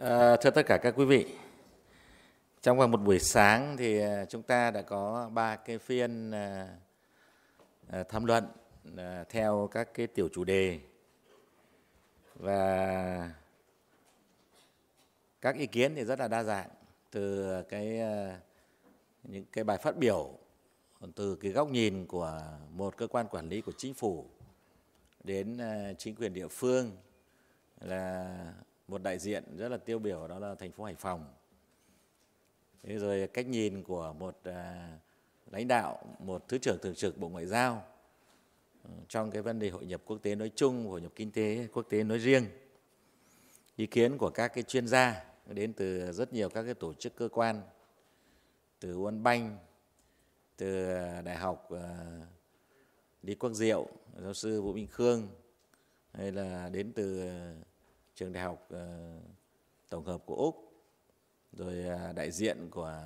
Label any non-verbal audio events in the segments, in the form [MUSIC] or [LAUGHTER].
À, thưa tất cả các quý vị, trong vòng một buổi sáng thì ờ, chúng ta đã có ba cái phiên à, tham luận à, theo các cái tiểu chủ đề và các ý kiến thì rất là đa dạng từ cái à, những cái bài phát biểu từ cái góc nhìn của một cơ quan quản lý của chính phủ đến chính quyền địa phương là một đại diện rất là tiêu biểu đó là thành phố Hải Phòng. Thế rồi cách nhìn của một à, lãnh đạo, một thứ trưởng thường trực Bộ Ngoại giao ừ, trong cái vấn đề hội nhập quốc tế nói chung, hội nhập kinh tế quốc tế nói riêng. Ý kiến của các cái chuyên gia đến từ rất nhiều các cái tổ chức cơ quan từ World Bank, từ à, Đại học à, Lý Quang Diệu, giáo sư Vũ Minh Khương hay là đến từ trường đại học ờ, tổng hợp của Úc, rồi à, đại diện của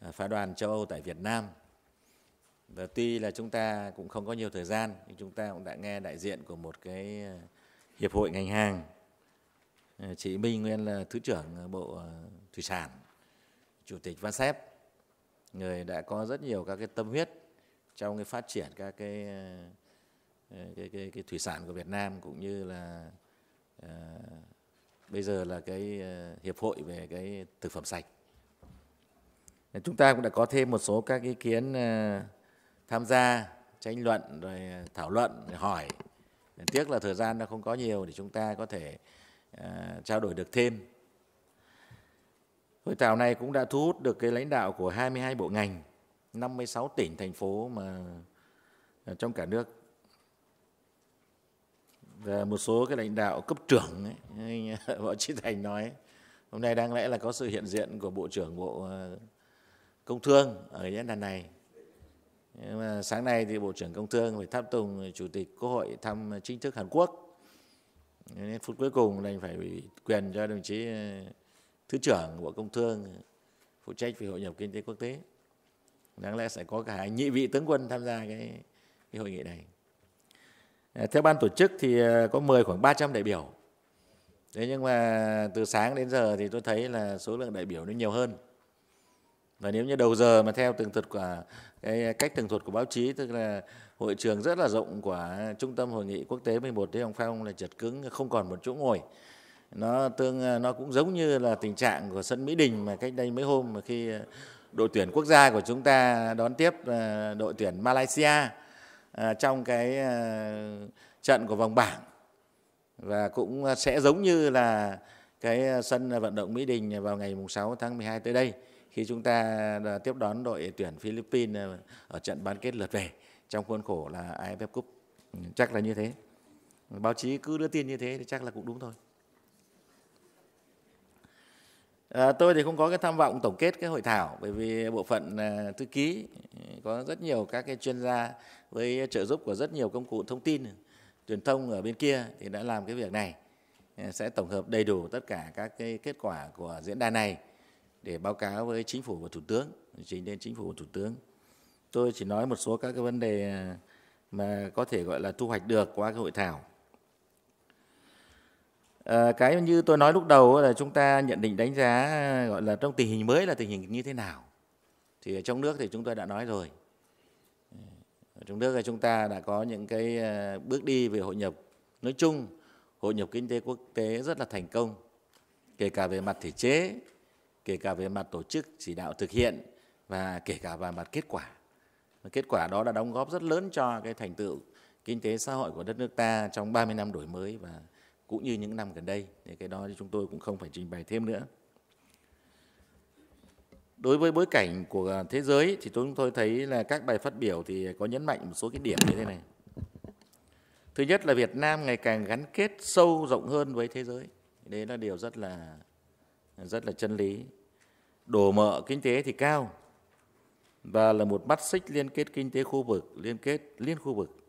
à, phái đoàn châu Âu tại Việt Nam. Và tuy là chúng ta cũng không có nhiều thời gian, nhưng chúng ta cũng đã nghe đại diện của một cái à, hiệp hội ngành hàng. Ờ, chị Minh Nguyên là Thứ trưởng Bộ Thủy sản, Chủ tịch VASEP, người đã có rất nhiều các cái tâm huyết trong cái phát triển các cái cái, cái, cái thủy sản của Việt Nam cũng như là bây giờ là cái ờ, hiệp hội về cái thực phẩm sạch chúng ta cũng đã có thêm một số các ý kiến ờ, tham gia tranh luận rồi thảo luận rồi hỏi tiếc là thời gian nó không có nhiều để chúng ta có thể ờ, trao đổi được thêm hội thảo này cũng đã thu hút được cái lãnh đạo của 22 bộ ngành 56 tỉnh thành phố mà trong cả nước và một số cái lãnh đạo cấp trưởng ấy, [LAUGHS] võ trí thành nói hôm nay đáng lẽ là có sự hiện diện của bộ trưởng bộ ờ, công thương ở diễn đàn này nhưng mà sáng nay thì bộ trưởng công thương phải tháp tùng chủ tịch quốc hội thăm chính thức hàn quốc nên phút cuối cùng đành phải ủy quyền cho đồng chí ờ, thứ trưởng bộ công thương phụ trách về hội nhập kinh tế quốc tế đáng lẽ sẽ có cả nhị vị tướng quân tham gia cái, cái hội nghị này Ờ, theo ban tổ chức thì ờ, có mời khoảng 300 đại biểu. Thế nhưng mà từ sáng đến giờ thì tôi thấy là số lượng đại biểu nó nhiều hơn. Và nếu như đầu giờ mà theo tường thuật của cái cách tường thuật của báo chí tức là hội trường rất là rộng của trung tâm hội nghị quốc tế 11 Lê ông Phong là chật cứng không còn một chỗ ngồi. Nó tương ờ, nó cũng giống như là tình trạng của sân Mỹ Đình mà cách đây mấy hôm mà khi đội tuyển quốc gia của chúng ta đón tiếp đội tuyển Malaysia À, trong cái à, trận của vòng bảng và cũng à, sẽ giống như là cái sân vận động Mỹ Đình vào ngày 6 tháng 12 tới đây khi chúng ta tiếp đón đội tuyển Philippines ở trận bán kết lượt về trong khuôn khổ là AFF Cup. Ừ, chắc là như thế. Báo chí cứ đưa tin như thế thì chắc là cũng đúng thôi. À, tôi thì không có cái tham vọng tổng kết cái hội thảo bởi vì bộ phận à, thư ký ừ, có rất nhiều các cái chuyên gia với trợ giúp của rất nhiều công cụ thông tin truyền thông ở bên kia thì đã làm cái việc này à, sẽ tổng hợp đầy đủ tất cả các cái kết quả của diễn đàn này để báo cáo với chính phủ và thủ tướng trình lên chính phủ và thủ tướng tôi chỉ nói một số các cái vấn đề mà có thể gọi là thu hoạch được qua cái hội thảo À, cái như tôi nói lúc đầu là chúng ta nhận định đánh giá ờ, gọi là trong tình hình mới là tình hình như thế nào thì ở trong nước thì chúng tôi đã nói rồi ờ, ở trong nước thì chúng ta đã có những cái bước đi về hội nhập nói chung hội nhập kinh tế quốc tế rất là thành công kể cả về mặt thể chế kể cả về mặt tổ chức chỉ đạo thực hiện và kể cả về mặt kết quả kết quả đó đã đóng góp rất lớn cho cái thành tựu kinh tế xã hội của đất nước ta trong 30 năm đổi mới và cũng như những năm gần đây thì cái đó thì chúng tôi cũng không phải trình bày thêm nữa đối với bối cảnh của thế giới thì chúng tôi thấy là các bài phát biểu thì có nhấn mạnh một số cái điểm như thế này thứ nhất là Việt Nam ngày càng gắn kết sâu rộng hơn với thế giới đấy là điều rất là rất là chân lý đổ mỡ kinh tế thì cao và là một mắt xích liên kết kinh tế khu vực liên kết liên khu vực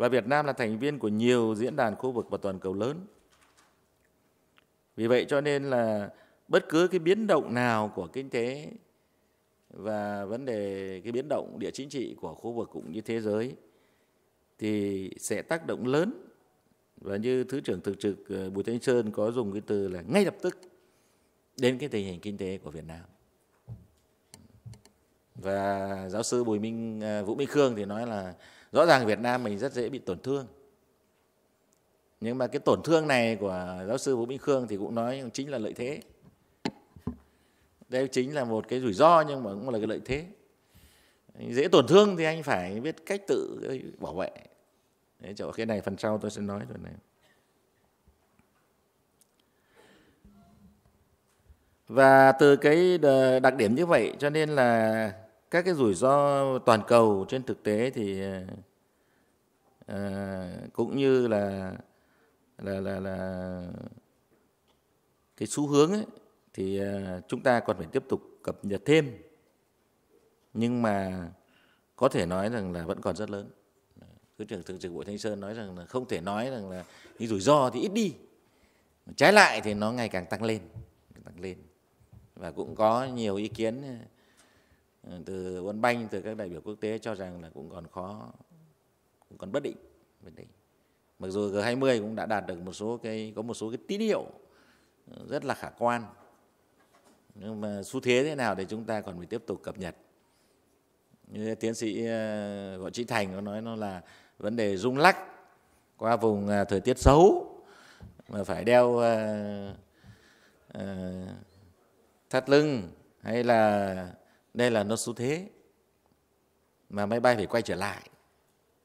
và Việt Nam là thành viên của nhiều diễn đàn khu vực và toàn cầu lớn. Vì vậy cho nên là bất cứ cái biến động nào của kinh tế và vấn đề cái biến động địa chính trị của khu vực cũng như thế giới thì sẽ tác động lớn và như thứ trưởng thường trực ờ, Bùi Thanh Sơn có dùng cái từ là ngay lập tức đến cái tình hình kinh tế của Việt Nam và giáo sư Bùi Minh ờ, Vũ Minh Khương thì nói là rõ ràng Việt Nam mình rất dễ bị tổn thương nhưng mà cái tổn thương này của giáo sư Vũ Minh Khương thì cũng nói chính là lợi thế đây chính là một cái rủi ro nhưng mà cũng là cái lợi thế dễ tổn thương thì anh phải biết cách tự bảo vệ Đấy, chỗ cái này phần sau tôi sẽ nói rồi này. Và từ cái đặc điểm như vậy cho nên là các cái rủi ro toàn cầu trên thực tế thì à, cũng như là là là là cái xu hướng ấy, thì à, chúng ta còn phải tiếp tục cập nhật thêm nhưng mà có thể nói rằng là vẫn còn rất lớn thứ trưởng thường trực bộ thanh sơn nói rằng là không thể nói rằng là những rủi ro thì ít đi trái lại thì nó ngày càng tăng lên tăng lên và cũng có nhiều ý kiến Ờ, từ World Bank từ các đại biểu quốc tế cho rằng là cũng còn khó cũng còn bất định bất định mặc dù G20 cũng đã đạt được một số cái có một số cái tín hiệu ờ, rất là khả quan nhưng mà xu thế thế nào thì chúng ta còn phải tiếp tục cập nhật như tiến sĩ gọi ờ, trí thành có nói nó là vấn đề rung lắc qua vùng thời tiết xấu mà phải đeo uh, uh, thắt lưng hay là đây là nó xu thế mà máy bay phải quay trở lại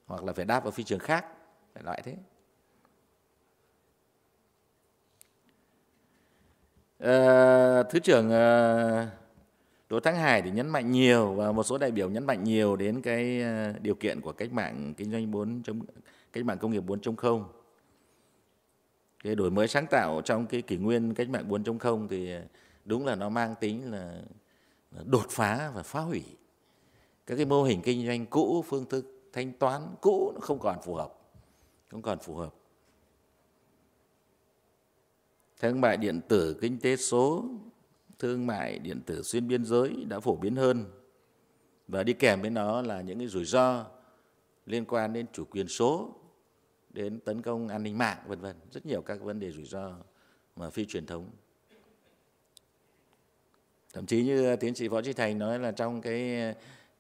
hoặc là phải đáp ở phi trường khác phải loại thế à, thứ trưởng ờ, Đỗ Thắng Hải thì nhấn mạnh nhiều và một số đại biểu nhấn mạnh nhiều đến cái ờ, điều kiện của cách mạng kinh doanh 4 cách mạng công nghiệp 4.0. Cái đổi mới sáng tạo trong cái kỷ nguyên cách mạng 4.0 thì đúng là nó mang tính là đột phá và phá hủy các cái mô hình kinh doanh cũ phương thức thanh toán cũ nó không còn phù hợp không còn phù hợp thương mại điện tử kinh tế số thương mại điện tử xuyên biên giới đã phổ biến hơn và đi kèm với nó là những cái rủi ro liên quan đến chủ quyền số đến tấn công an ninh mạng vân vân rất nhiều các vấn đề rủi ro mà phi truyền thống thậm chí như tiến sĩ võ trí thành nói là trong cái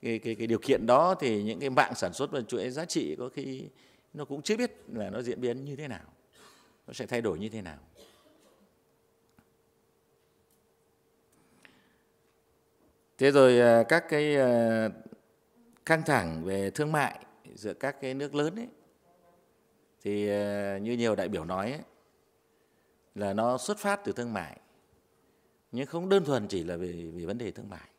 cái, cái cái điều kiện đó thì những cái mạng sản xuất và chuỗi giá trị có khi nó cũng chưa biết là nó diễn biến như thế nào nó sẽ thay đổi như thế nào thế rồi à, các cái à, căng thẳng về thương mại giữa các cái nước lớn ấy thì à, như nhiều đại biểu nói ấy, là nó xuất phát từ thương mại nhưng không đơn thuần chỉ là về về vấn đề thương mại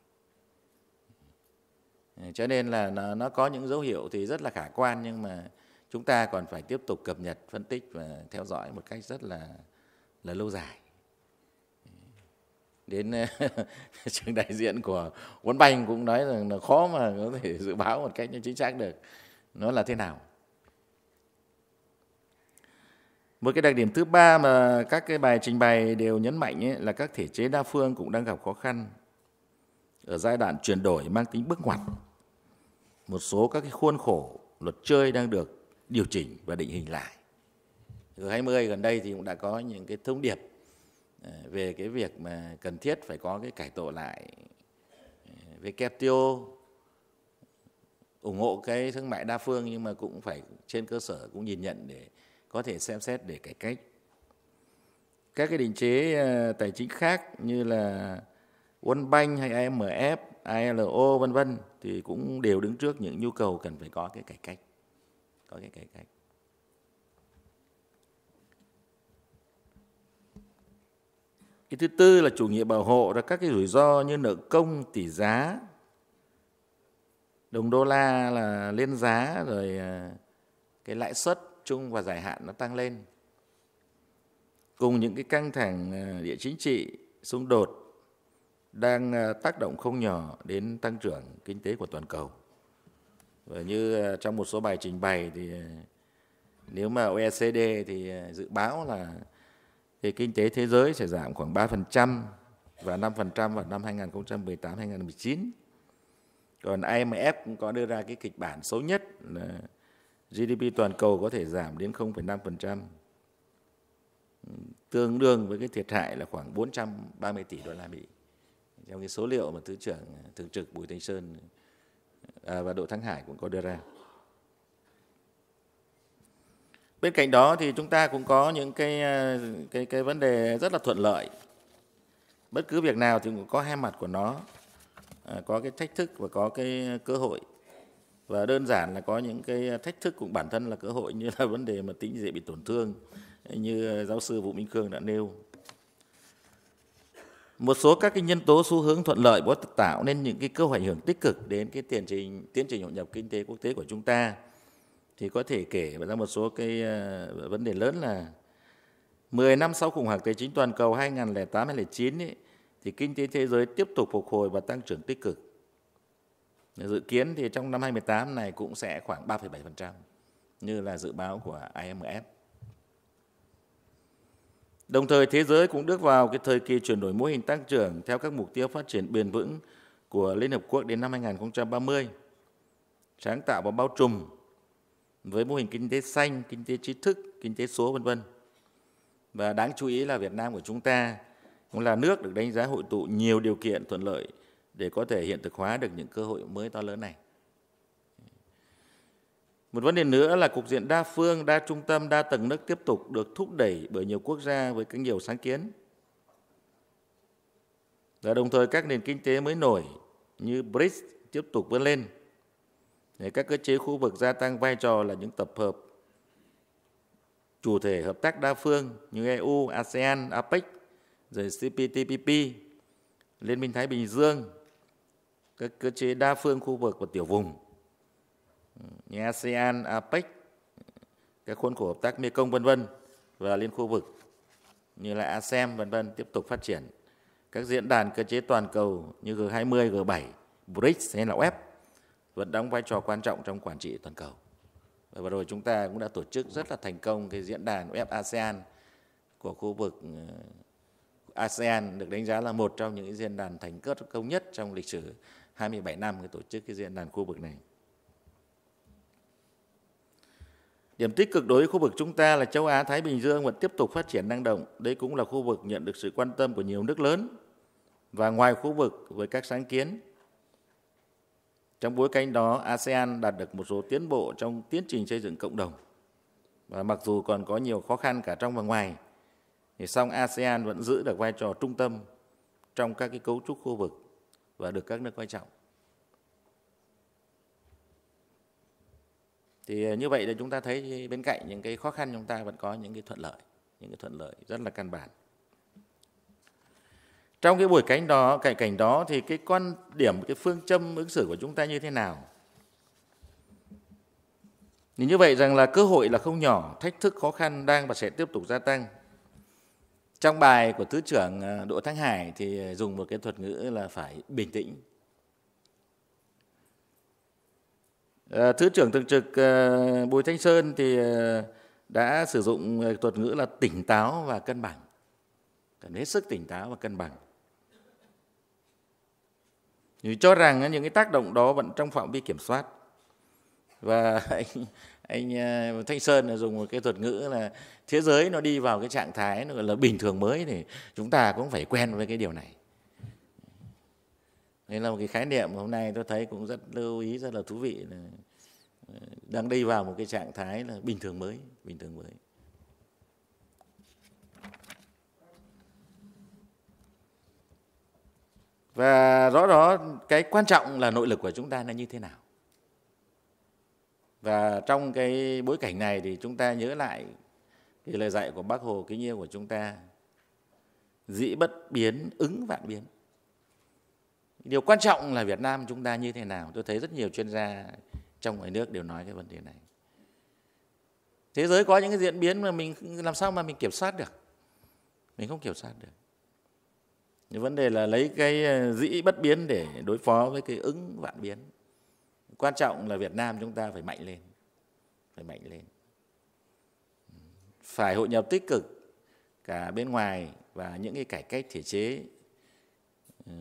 ờ, cho nên là nó, nó có những dấu hiệu thì rất là khả quan nhưng mà chúng ta còn phải tiếp tục cập nhật phân tích và theo dõi một cách rất là là lâu dài đến ờ, [LAUGHS] trường đại diện của World Bank cũng nói rằng là khó mà có thể dự báo một cách chính xác được nó là thế nào Một cái đặc điểm thứ ba mà các cái bài trình bày đều nhấn mạnh ấy, là các thể chế đa phương cũng đang gặp khó khăn ở giai đoạn chuyển đổi mang tính bước ngoặt. Một số các cái khuôn khổ luật chơi đang được điều chỉnh và định hình lại. G20 gần đây thì cũng đã có những cái thông điệp à, về cái việc mà cần thiết phải có cái cải tổ lại WTO à, ủng hộ cái thương mại đa phương nhưng mà cũng phải trên cơ sở cũng nhìn nhận để có thể xem xét để cải cách các cái định chế ờ, tài chính khác như là World Bank hay IMF, ILO vân vân thì cũng đều đứng trước những nhu cầu cần phải có cái cải cách, có cái cải cách. Cái thứ tư là chủ nghĩa bảo hộ là các cái rủi ro như nợ công, tỷ giá, đồng đô la là lên giá rồi ờ, cái lãi suất trung và dài hạn nó tăng lên cùng những cái căng thẳng ờ, địa chính trị xung đột đang ờ, tác động không nhỏ đến tăng trưởng kinh tế của toàn cầu và như ờ, trong một số bài trình bày thì nếu mà OECD thì dự báo là thì kinh tế thế giới sẽ giảm khoảng 3% và 5% vào năm 2018 2019. Còn IMF cũng có đưa ra cái kịch bản xấu nhất là GDP toàn cầu có thể giảm đến 0,5%, ừ, tương đương với cái thiệt hại là khoảng 430 tỷ đô la Mỹ. theo cái số liệu mà Thứ trưởng Thường trực Bùi Thanh Sơn à, và Đỗ Thắng Hải cũng có đưa ra. Bên cạnh đó thì chúng ta cũng có những cái à, cái cái vấn đề rất là thuận lợi. Bất cứ việc nào thì cũng có hai mặt của nó, à, có cái thách thức và có cái cơ hội và đơn giản là có những cái thách thức cũng bản thân là cơ hội như là vấn đề mà tính dễ bị tổn thương như giáo sư Vũ Minh Cương đã nêu. Một số các cái nhân tố xu hướng thuận lợi có tạo nên những cái cơ hội ảnh hưởng tích cực đến cái tiến trình tiến trình hội nhập kinh tế quốc tế của chúng ta thì có thể kể ra một số cái ờ, vấn đề lớn là 10 năm sau khủng hoảng tài chính toàn cầu 2008 2009 ấy, thì kinh tế thế giới tiếp tục phục hồi và tăng trưởng tích cực Dự kiến thì trong năm 2018 này cũng sẽ khoảng 3,7% như là dự báo của IMF. Đồng thời thế giới cũng bước vào cái thời kỳ chuyển đổi mô hình tăng trưởng theo các mục tiêu phát triển bền vững của Liên Hợp Quốc đến năm 2030, sáng tạo và bao trùm với mô hình kinh tế xanh, kinh tế trí thức, kinh tế số vân vân. Và đáng chú ý là Việt Nam của chúng ta cũng là nước được đánh giá hội tụ nhiều điều kiện thuận lợi để có thể hiện thực hóa được những cơ hội mới to lớn này. Một vấn đề nữa là cục diện đa phương, đa trung tâm, đa tầng nước tiếp tục được thúc đẩy bởi nhiều quốc gia với các nhiều sáng kiến. Và đồng thời các nền kinh tế mới nổi như BRICS tiếp tục vươn lên. Để các cơ chế khu vực gia tăng vai trò là những tập hợp chủ thể hợp tác đa phương như EU, ASEAN, APEC, rồi CPTPP, Liên minh Thái Bình Dương, các cơ chế đa phương khu vực và tiểu vùng ừ, như ASEAN, APEC, các khuôn khổ hợp tác Mekong vân vân và liên khu vực như là ASEM vân vân tiếp tục phát triển. Các diễn đàn cơ chế toàn cầu như G20, G7, BRICS hay là WEF vẫn đóng vai trò quan trọng trong quản trị toàn cầu. Và vừa rồi chúng ta cũng đã tổ chức rất là thành công cái diễn đàn WEF ASEAN của khu vực ừ, ASEAN được đánh giá là một trong những diễn đàn thành công nhất trong lịch sử 27 năm cái tổ chức cái diễn đàn khu vực này. Điểm tích cực đối với khu vực chúng ta là châu Á Thái Bình Dương vẫn tiếp tục phát triển năng động. Đây cũng là khu vực nhận được sự quan tâm của nhiều nước lớn và ngoài khu vực với các sáng kiến. Trong bối cảnh đó, ASEAN đạt được một số tiến bộ trong tiến trình xây dựng cộng đồng. Và mặc dù còn có nhiều khó khăn cả trong và ngoài, thì song ASEAN vẫn giữ được vai trò trung tâm trong các cái cấu trúc khu vực và được các nước coi trọng. Thì ờ, như vậy là chúng ta thấy bên cạnh những cái khó khăn chúng ta vẫn có những cái thuận lợi, những cái thuận lợi rất là căn bản. Trong cái buổi cảnh đó, cảnh cảnh đó thì cái quan điểm, cái phương châm ứng xử của chúng ta như thế nào? Thì như vậy rằng là cơ hội là không nhỏ, thách thức khó khăn đang và sẽ tiếp tục gia tăng trong bài của Thứ trưởng ờ, Đỗ Thắng Hải thì dùng một cái thuật ngữ là phải bình tĩnh. Ờ, Thứ trưởng thường trực ờ, Bùi Thanh Sơn thì đã sử dụng thuật ngữ là tỉnh táo và cân bằng. Cần hết sức tỉnh táo và cân bằng. Vì cho rằng những cái tác động đó vẫn trong phạm vi kiểm soát. Và [LAUGHS] anh à, Thanh Sơn dùng một cái thuật ngữ là thế giới nó đi vào cái trạng thái nó gọi là bình thường mới thì chúng ta cũng phải quen với cái điều này nên là một cái khái niệm hôm nay tôi thấy cũng rất lưu ý rất là thú vị là à, đang đi vào một cái trạng thái là bình thường mới bình thường mới và rõ đó cái quan trọng là nội lực của chúng ta là như thế nào và trong cái bối cảnh này thì chúng ta nhớ lại cái lời dạy của Bác Hồ kính yêu của chúng ta dĩ bất biến ứng vạn biến điều quan trọng là Việt Nam chúng ta như thế nào tôi thấy rất nhiều chuyên gia trong ngoài nước đều nói cái vấn đề này thế giới có những cái diễn biến mà mình làm sao mà mình kiểm soát được mình không kiểm soát được nhưng vấn đề là lấy cái ờ, dĩ bất biến để đối phó với cái ứng vạn biến quan trọng là Việt Nam chúng ta phải mạnh lên phải mạnh lên phải hội nhập tích cực cả bên ngoài và những cái cải cách thể chế ừ,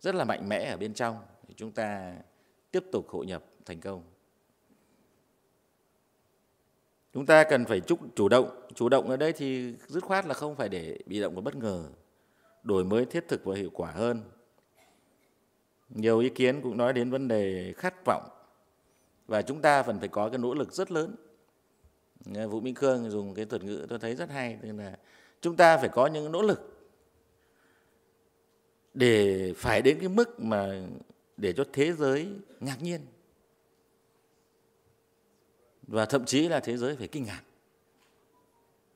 rất là mạnh mẽ ở bên trong để chúng ta tiếp tục hội nhập thành công chúng ta cần phải chúc chủ động chủ động ở đây thì dứt khoát là không phải để bị động và bất ngờ đổi mới thiết thực và hiệu quả hơn nhiều ý kiến cũng nói đến vấn đề khát vọng và chúng ta vẫn phải có cái nỗ lực rất lớn vũ minh khương dùng cái thuật ngữ tôi thấy rất hay tức là chúng ta phải có những nỗ lực để phải đến cái mức mà để cho thế giới ngạc nhiên và thậm chí là thế giới phải kinh ngạc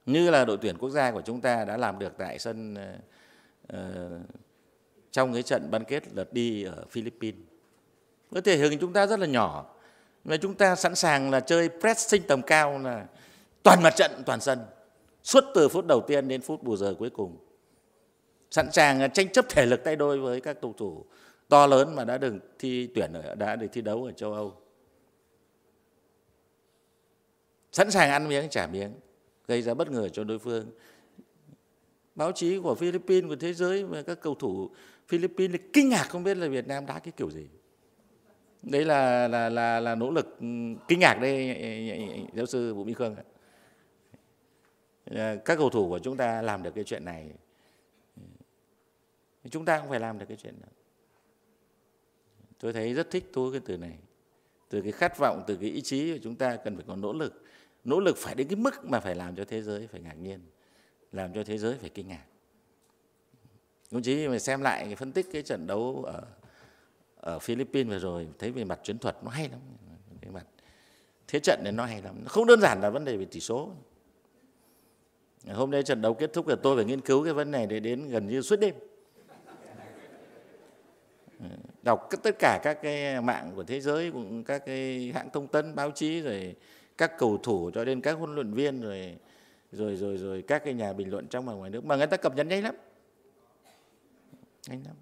như là đội tuyển quốc gia của chúng ta đã làm được tại sân ờ, ờ, trong cái trận bán kết lượt đi ở Philippines. Với thể hình chúng ta rất là nhỏ, mà chúng ta sẵn sàng là chơi pressing tầm cao là toàn mặt trận, toàn sân. Suốt từ phút đầu tiên đến phút bù giờ cuối cùng. Sẵn sàng tranh chấp thể lực tay đôi với các cầu thủ to lớn mà đã được thi tuyển ở, đã được thi đấu ở châu Âu. Sẵn sàng ăn miếng trả miếng, gây ra bất ngờ cho đối phương báo chí của Philippines của thế giới và các cầu thủ Philippines kinh ngạc không biết là Việt Nam đá cái kiểu gì đấy là là là là nỗ lực ừ, kinh ngạc đây giáo sư Vũ Minh Khương ờ, các cầu thủ của chúng ta làm được cái chuyện này ừ. chúng ta cũng phải làm được cái chuyện đó tôi thấy rất thích tôi cái từ này từ cái khát vọng từ cái ý chí của chúng ta cần phải có nỗ lực nỗ lực phải đến cái mức mà phải làm cho thế giới phải ngạc nhiên làm cho thế giới phải kinh ngạc đồng chí mình xem lại phân tích cái trận đấu ở ở Philippines vừa rồi thấy về mặt chiến thuật nó hay lắm về mặt thế trận này nó hay lắm nó không đơn giản là vấn đề về tỷ số hôm nay trận đấu kết thúc thì tôi phải nghiên cứu cái vấn đề để đến gần như suốt đêm đọc tất cả các cái mạng của thế giới cũng các cái hãng thông tấn báo chí rồi các cầu thủ cho đến các huấn luyện viên rồi rồi rồi rồi các cái nhà bình luận trong và ngoài nước mà người ta cập nhật nhanh lắm nhanh lắm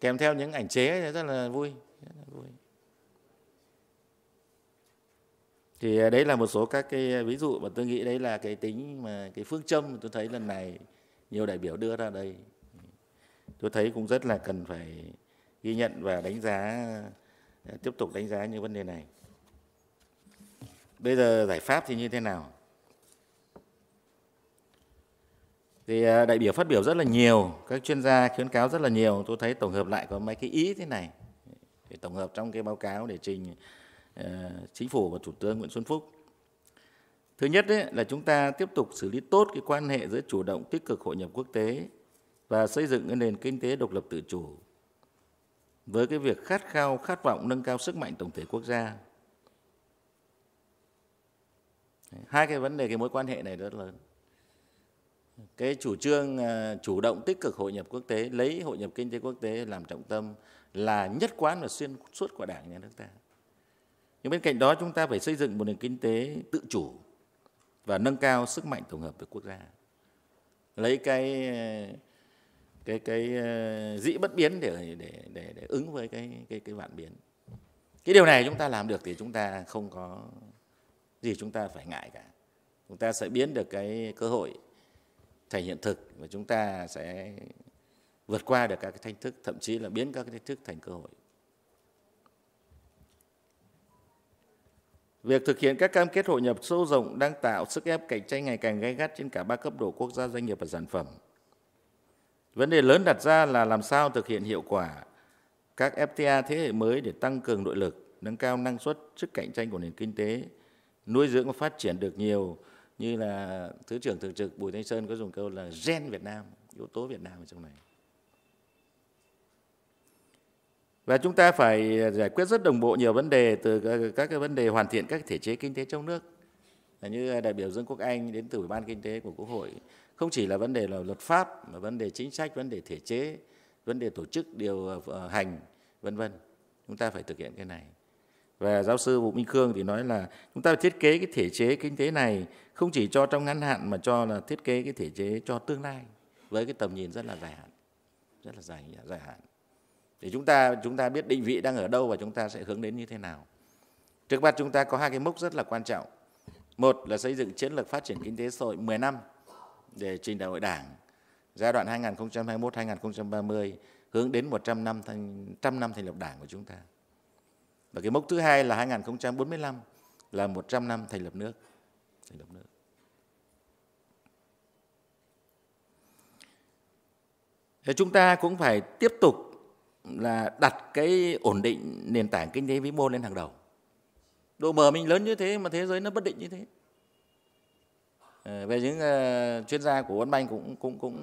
kèm theo những ảnh chế rất là vui rất là vui thì à, đấy là một số các cái à, ví dụ mà tôi nghĩ đấy là cái tính mà cái phương châm mà tôi thấy lần này nhiều đại biểu đưa ra đây tôi thấy cũng rất là cần phải ghi nhận và đánh giá à, tiếp tục đánh giá những vấn đề này bây giờ giải pháp thì như thế nào thì à, đại biểu phát biểu rất là nhiều các chuyên gia khuyến cáo rất là nhiều tôi thấy tổng hợp lại có mấy cái ý thế này để tổng hợp trong cái báo cáo để trình uh, chính phủ và thủ tướng nguyễn xuân phúc thứ nhất đấy là chúng ta tiếp tục xử lý tốt cái quan hệ giữa chủ động tích cực hội nhập quốc tế và xây dựng cái nền kinh tế độc lập tự chủ với cái việc khát khao khát vọng nâng cao sức mạnh tổng thể quốc gia hai cái vấn đề cái mối quan hệ này rất lớn cái chủ trương à, chủ động tích cực hội nhập quốc tế lấy hội nhập kinh tế quốc tế làm trọng tâm là nhất quán và xuyên suốt của đảng nhà nước ta nhưng bên cạnh đó chúng ta phải xây dựng một nền kinh tế tự chủ và nâng cao sức mạnh tổng hợp của quốc gia lấy cái cái cái à, dĩ bất biến để để để, để ứng với cái cái cái vạn biến cái điều này chúng ta làm được thì chúng ta không có gì chúng ta phải ngại cả chúng ta sẽ biến được cái cơ hội thành hiện thực và chúng ta sẽ vượt qua được các cái thách thức thậm chí là biến các cái thách thức thành cơ hội Việc thực hiện các cam kết hội nhập sâu rộng đang tạo sức ép cạnh tranh ngày càng gay gắt trên cả ba cấp độ quốc gia, doanh nghiệp và sản phẩm. Vấn đề lớn đặt ra là làm sao thực hiện hiệu quả các FTA thế hệ mới để tăng cường nội lực, nâng cao năng suất, sức cạnh tranh của nền kinh tế, nuôi dưỡng và phát triển được nhiều như là thứ trưởng thường trực Bùi Thanh Sơn có dùng câu là gen Việt Nam, yếu tố Việt Nam ở trong này. Và chúng ta phải giải quyết rất đồng bộ nhiều vấn đề từ các cái vấn đề hoàn thiện các thể chế kinh tế trong nước. Là như đại biểu Dương Quốc Anh đến từ Ủy ban Kinh tế của Quốc hội, không chỉ là vấn đề là luật pháp mà vấn đề chính sách, vấn đề thể chế, vấn đề tổ chức điều ờ, hành vân vân. Chúng ta phải thực hiện cái này và giáo sư Vũ Minh Khương thì nói là chúng ta thiết kế cái thể chế kinh tế này không chỉ cho trong ngắn hạn mà cho là thiết kế cái thể chế cho tương lai với cái tầm nhìn rất là dài hạn rất là dài dài hạn để chúng ta chúng ta biết định vị đang ở đâu và chúng ta sẽ hướng đến như thế nào trước mắt chúng ta có hai cái mốc rất là quan trọng một là xây dựng chiến lược phát triển kinh tế xã hội 10 năm để trình đại hội đảng giai đoạn 2021-2030 hướng đến 100 năm thành, 100 năm thành lập đảng của chúng ta. Và cái mốc thứ hai là 2045 là 100 năm thành lập nước. Thành lập nước. Thế chúng ta cũng phải tiếp tục là đặt cái ổn định nền tảng kinh tế vĩ mô lên hàng đầu. Độ mở mình lớn như thế mà thế giới nó bất định như thế. Ờ, về những ờ, chuyên gia của World Bank cũng cũng cũng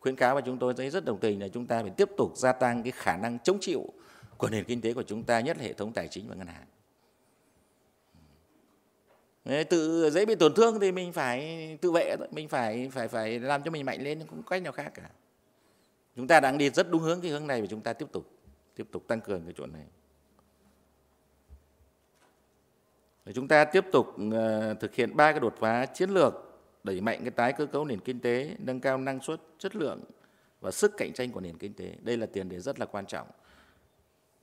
khuyến cáo và chúng tôi thấy rất đồng tình là chúng ta phải tiếp tục gia tăng cái khả năng chống chịu của nền kinh tế của chúng ta nhất là hệ thống tài chính và ngân hàng ừ. tự dễ bị tổn thương thì mình phải tự vệ thôi mình phải phải phải làm cho mình mạnh lên cũng cách nào khác cả chúng ta đang đi rất đúng hướng cái hướng này và chúng ta tiếp tục tiếp tục tăng cường cái chỗ này và chúng ta tiếp tục ờ, thực hiện ba cái đột phá chiến lược đẩy mạnh cái tái cơ cấu nền kinh tế nâng cao năng suất chất lượng và sức cạnh tranh của nền kinh tế đây là tiền đề rất là quan trọng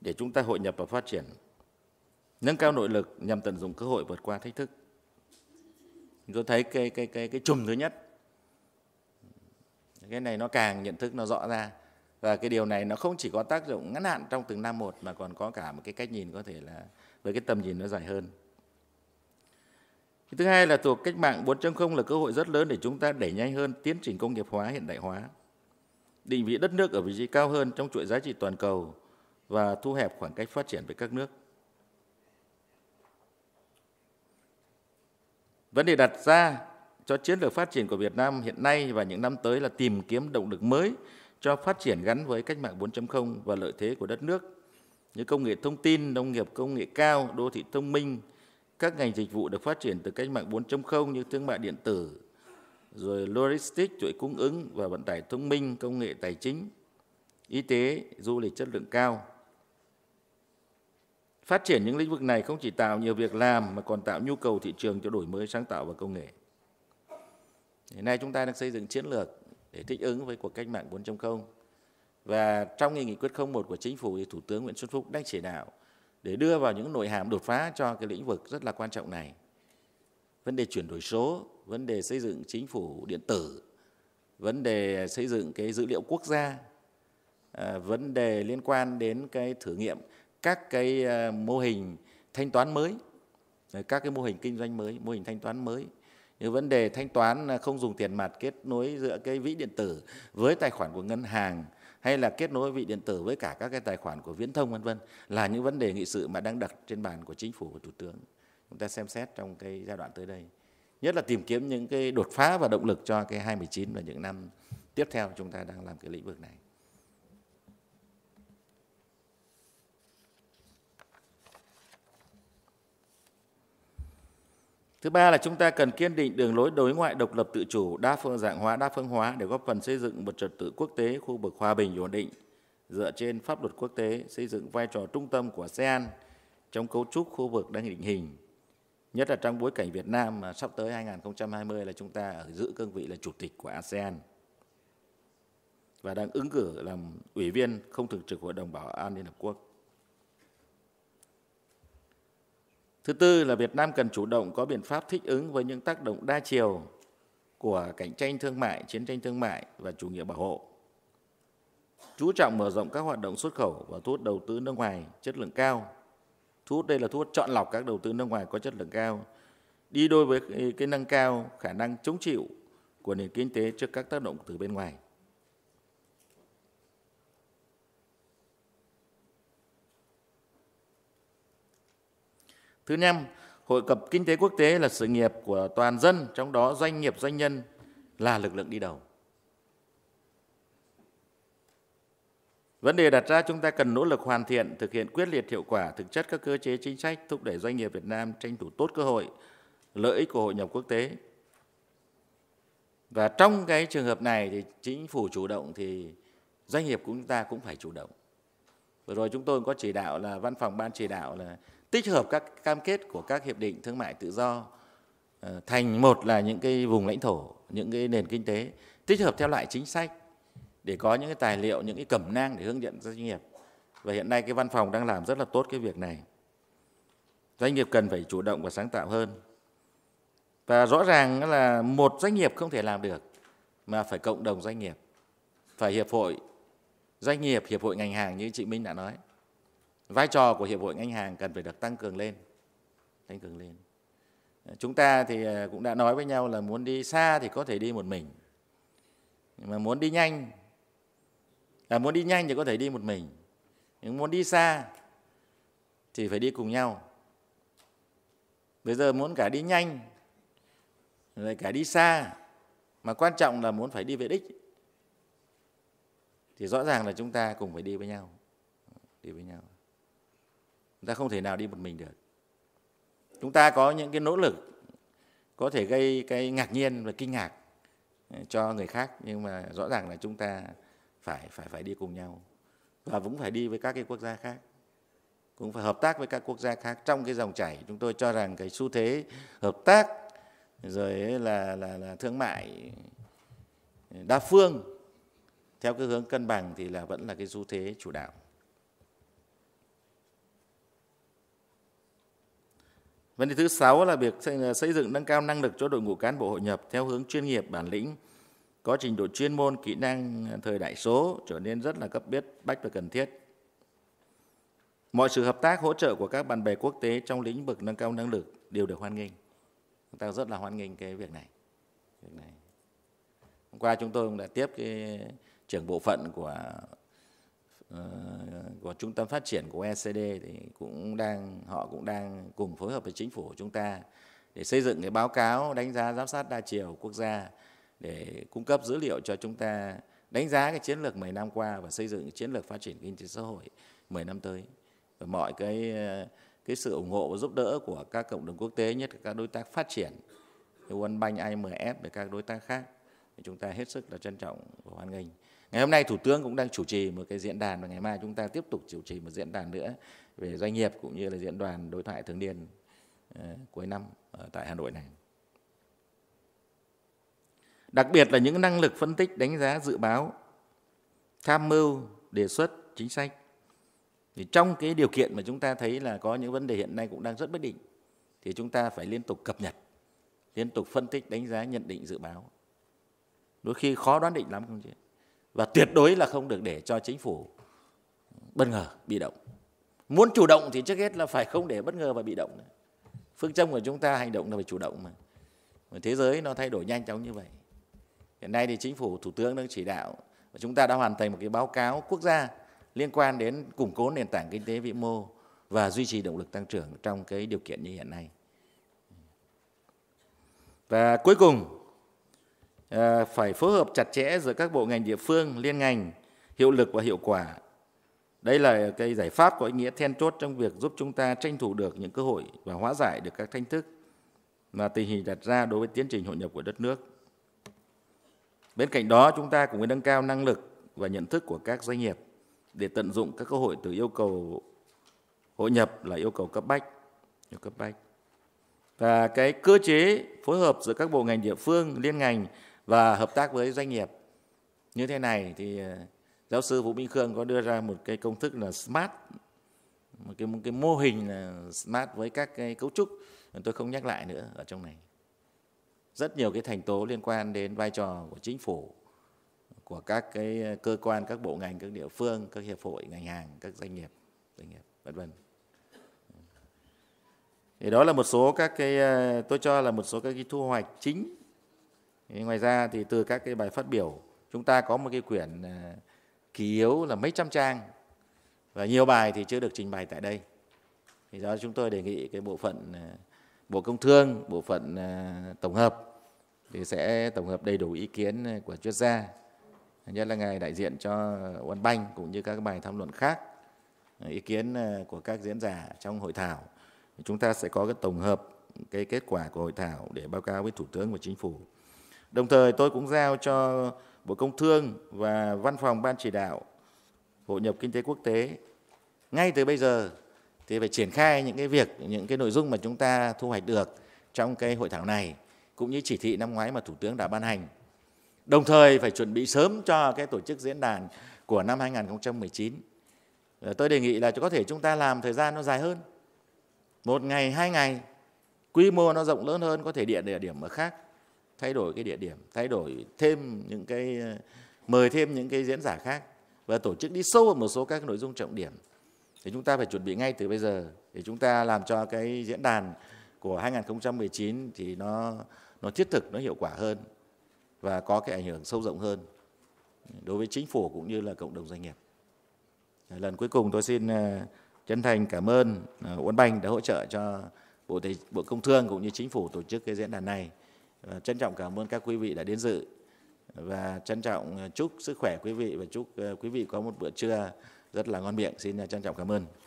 để chúng ta hội nhập và phát triển, nâng cao nội lực nhằm tận dụng cơ hội vượt qua thách thức. Tôi thấy cái cái cái cái chùm thứ nhất, cái này nó càng nhận thức nó rõ ra và cái điều này nó không chỉ có tác dụng ngắn hạn trong từng năm một mà còn có cả một cái cách nhìn có thể là với cái tầm nhìn nó dài hơn. thứ hai là thuộc cách mạng 4.0 là cơ hội rất lớn để chúng ta đẩy nhanh hơn tiến trình công nghiệp hóa, hiện đại hóa, định vị đất nước ở vị trí cao hơn trong chuỗi giá trị toàn cầu và thu hẹp khoảng cách phát triển với các nước. Vấn đề đặt ra cho chiến lược phát triển của Việt Nam hiện nay và những năm tới là tìm kiếm động lực mới cho phát triển gắn với cách mạng 4.0 và lợi thế của đất nước như công nghệ thông tin, nông nghiệp công nghệ cao, đô thị thông minh, các ngành dịch vụ được phát triển từ cách mạng 4.0 như thương mại điện tử, rồi logistics, chuỗi cung ứng và vận tải thông minh, công nghệ tài chính, y tế, du lịch chất lượng cao. Phát triển những lĩnh vực này không chỉ tạo nhiều việc làm mà còn tạo nhu cầu thị trường cho đổi mới sáng tạo và công nghệ. Hiện nay chúng ta đang xây dựng chiến lược để thích ứng với cuộc cách mạng 4.0 và trong nghị quyết 01 của chính phủ thì Thủ tướng Nguyễn Xuân Phúc đang chỉ đạo để đưa vào những nội hàm đột phá cho cái lĩnh vực rất là quan trọng này. Vấn đề chuyển đổi số, vấn đề xây dựng chính phủ điện tử, vấn đề xây dựng cái dữ liệu quốc gia, à, vấn đề liên quan đến cái thử nghiệm các cái ờ, mô hình thanh toán mới ờ, các cái mô hình kinh doanh mới mô hình thanh toán mới như vấn đề thanh toán ờ, không dùng tiền mặt kết nối giữa cái ví điện tử với tài khoản của ngân hàng hay là kết nối vị điện tử với cả các cái tài khoản của viễn thông vân vân là những vấn đề nghị sự mà đang đặt trên bàn của chính phủ và thủ tướng chúng ta xem xét trong cái giai đoạn tới đây nhất là tìm kiếm những cái đột phá và động lực cho cái 2019 và những năm tiếp theo chúng ta đang làm cái lĩnh vực này Thứ ba là chúng ta cần kiên định đường lối đối ngoại độc lập tự chủ, đa phương dạng hóa, đa phương hóa để góp phần xây dựng một trật tự quốc tế, khu vực hòa bình ổn định dựa trên pháp luật quốc tế, xây dựng vai trò trung tâm của ASEAN trong cấu trúc khu vực đang định hình. Nhất là trong bối cảnh Việt Nam mà sắp tới 2020 là chúng ta ở giữ cương vị là chủ tịch của ASEAN và đang ứng cử làm ủy viên không thường trực Hội đồng Bảo an Liên Hợp Quốc. Thứ tư là Việt Nam cần chủ động có biện pháp thích ứng với những tác động đa chiều của cạnh tranh thương mại, chiến tranh thương mại và chủ nghĩa bảo hộ. Chú trọng mở rộng các hoạt động xuất khẩu và thu hút đầu tư nước ngoài chất lượng cao. Thu hút đây là thu hút chọn lọc các đầu tư nước ngoài có chất lượng cao, đi đôi với cái nâng cao khả năng chống chịu của nền kinh tế trước các tác động từ bên ngoài. Thứ năm, hội cập kinh tế quốc tế là sự nghiệp của toàn dân, trong đó doanh nghiệp doanh nhân là lực lượng đi đầu. Vấn đề đặt ra chúng ta cần nỗ lực hoàn thiện, thực hiện quyết liệt hiệu quả thực chất các cơ chế chính sách thúc đẩy doanh nghiệp Việt Nam tranh thủ tốt cơ hội, lợi ích của hội nhập quốc tế. Và trong cái trường hợp này thì chính phủ chủ động thì doanh nghiệp của chúng ta cũng phải chủ động. Vừa rồi chúng tôi có chỉ đạo là văn phòng ban chỉ đạo là tích hợp các cam kết của các hiệp định thương mại tự do ờ, thành một là những cái vùng lãnh thổ, những cái nền kinh tế, tích hợp theo loại chính sách để có những cái tài liệu, những cái cẩm nang để hướng dẫn doanh nghiệp. Và hiện nay cái văn phòng đang làm rất là tốt cái việc này. Doanh nghiệp cần phải chủ động và sáng tạo hơn. Và rõ ràng là một doanh nghiệp không thể làm được mà phải cộng đồng doanh nghiệp, phải hiệp hội doanh nghiệp, hiệp hội ngành hàng như chị Minh đã nói vai trò của hiệp hội ngành hàng cần phải được tăng cường lên tăng cường lên ờ, chúng ta thì ờ, cũng đã nói với nhau là muốn đi xa thì có thể đi một mình nhưng mà muốn đi nhanh à, muốn đi nhanh thì có thể đi một mình nhưng muốn đi xa thì phải đi cùng nhau bây giờ muốn cả đi nhanh lại cả đi xa mà quan trọng là muốn phải đi về đích thì rõ ràng là chúng ta cùng phải đi với nhau đi với nhau Chúng ta không thể nào đi một mình được. Chúng ta có những cái nỗ lực có thể gây cái ngạc nhiên và kinh ngạc ờ, cho người khác nhưng mà rõ ràng là chúng ta phải phải phải đi cùng nhau và cũng phải đi với các cái quốc gia khác cũng phải hợp tác với các quốc gia khác trong cái dòng chảy chúng tôi cho rằng cái xu thế hợp tác rồi là là là thương mại ờ, đa phương theo cái hướng cân bằng thì là vẫn là cái xu thế chủ đạo Vấn đề thứ sáu là việc ờ, xây dựng nâng cao năng lực cho đội ngũ cán bộ hội nhập theo hướng chuyên nghiệp bản lĩnh, có trình độ chuyên môn, kỹ năng ờ, thời đại số trở nên rất là cấp thiết, bách và cần thiết. Mọi sự hợp tác hỗ trợ của các bạn bè quốc tế trong lĩnh vực nâng cao năng lực đều được hoan nghênh. Chúng ta rất là hoan nghênh cái việc này. Việc này. Hôm qua chúng tôi cũng đã tiếp cái trưởng bộ phận của Ờ, của trung tâm phát triển của ECD thì cũng đang họ cũng đang cùng phối hợp với chính phủ của chúng ta để xây dựng cái báo cáo đánh giá giám sát đa chiều quốc gia để cung cấp dữ liệu cho chúng ta đánh giá cái chiến lược 10 năm qua và xây dựng chiến lược phát triển kinh tế xã hội 10 năm tới và mọi cái cái sự ủng hộ và giúp đỡ của các cộng đồng quốc tế nhất là các đối tác phát triển như World Bank, IMF và các đối tác khác thì chúng ta hết sức là trân trọng và hoan nghênh. Ngày hôm nay Thủ tướng cũng đang chủ trì một cái diễn đàn và ngày mai chúng ta tiếp tục chủ trì một diễn đàn nữa về doanh nghiệp cũng như là diễn đoàn đối thoại thường niên ờ, cuối năm ở tại Hà Nội này. Đặc biệt là những năng lực phân tích, đánh giá, dự báo, tham mưu, đề xuất, chính sách. Thì trong cái điều kiện mà chúng ta thấy là có những vấn đề hiện nay cũng đang rất bất định, thì chúng ta phải liên tục cập nhật, liên tục phân tích, đánh giá, nhận định, dự báo. Đôi khi khó đoán định lắm không chị và tuyệt đối là không được để cho chính phủ bất ngờ bị động muốn chủ động thì trước hết là phải không để bất ngờ và bị động phương châm của chúng ta hành động là phải chủ động mà, mà thế giới nó thay đổi nhanh chóng như vậy hiện nay thì chính phủ thủ tướng đang chỉ đạo và chúng ta đã hoàn thành một cái báo cáo quốc gia liên quan đến củng cố nền tảng kinh tế vĩ mô và duy trì động lực tăng trưởng trong cái điều kiện như hiện nay và cuối cùng Ờ, phải phối hợp chặt chẽ giữa các bộ ngành địa phương, liên ngành, hiệu lực và hiệu quả. Đây là cái giải pháp có ý nghĩa then chốt trong việc giúp chúng ta tranh thủ được những cơ hội và hóa giải được các thách thức mà tình hình đặt ra đối với tiến trình hội nhập của đất nước. Bên cạnh đó, chúng ta cũng phải nâng cao năng lực và nhận thức của các doanh nghiệp để tận dụng các cơ hội từ yêu cầu hội nhập là yêu cầu cấp bách, yêu cấp bách. Và cái cơ chế phối hợp giữa các bộ ngành địa phương, liên ngành và hợp tác với doanh nghiệp như thế này thì ờ, giáo sư Vũ Minh Khương có đưa ra một cái công thức là smart một cái một cái mô hình là smart với các cái cấu trúc tôi không nhắc lại nữa ở trong này rất nhiều cái thành tố liên quan đến vai trò của chính phủ của các cái ờ, cơ quan các bộ ngành các địa phương các hiệp hội ngành hàng các doanh nghiệp doanh nghiệp vân vân thì đó là một số các cái ờ, tôi cho là một số các cái thu hoạch chính ngoài ra thì từ các cái bài phát biểu chúng ta có một cái quyển à, kỳ yếu là mấy trăm trang và nhiều bài thì chưa được trình bày tại đây thì do chúng tôi đề nghị cái bộ phận à, bộ công thương bộ phận à, tổng hợp thì sẽ tổng hợp đầy đủ ý kiến của chuyên gia nhất là ngài đại diện cho World Bank cũng như các bài tham luận khác ý kiến của các diễn giả trong hội thảo chúng ta sẽ có cái tổng hợp cái kết quả của hội thảo để báo cáo với thủ tướng và chính phủ Đồng thời tôi cũng giao cho Bộ Công Thương và Văn phòng Ban Chỉ đạo Hội nhập Kinh tế Quốc tế ngay từ bây giờ thì phải triển khai những cái việc, những cái nội dung mà chúng ta thu hoạch được trong cái hội thảo này cũng như chỉ thị năm ngoái mà Thủ tướng đã ban hành. Đồng thời phải chuẩn bị sớm cho cái tổ chức diễn đàn của năm 2019. Ờ, tôi đề nghị là có thể chúng ta làm thời gian nó dài hơn. Một ngày, hai ngày, quy mô nó rộng lớn hơn, có thể địa địa điểm ở khác thay đổi cái địa điểm thay đổi thêm những cái ờ, mời thêm những cái diễn giả khác và tổ chức đi sâu vào một số các nội dung trọng điểm thì chúng ta phải chuẩn bị ngay từ bây giờ để chúng ta làm cho cái diễn đàn của 2019 thì nó nó thiết thực nó hiệu quả hơn và có cái ảnh hưởng sâu rộng hơn đối với chính phủ cũng như là cộng đồng doanh nghiệp. Lần cuối cùng tôi xin ờ, chân thành cảm ơn ờ, Uấn Banh đã hỗ trợ cho Bộ Bộ Công Thương cũng như chính phủ tổ chức cái diễn đàn này. Ờ, trân trọng cảm ơn các quý vị đã đến dự và trân trọng ờ, chúc sức khỏe quý vị và chúc ờ, quý vị có một bữa trưa rất là ngon miệng. Xin trân trọng cảm ơn.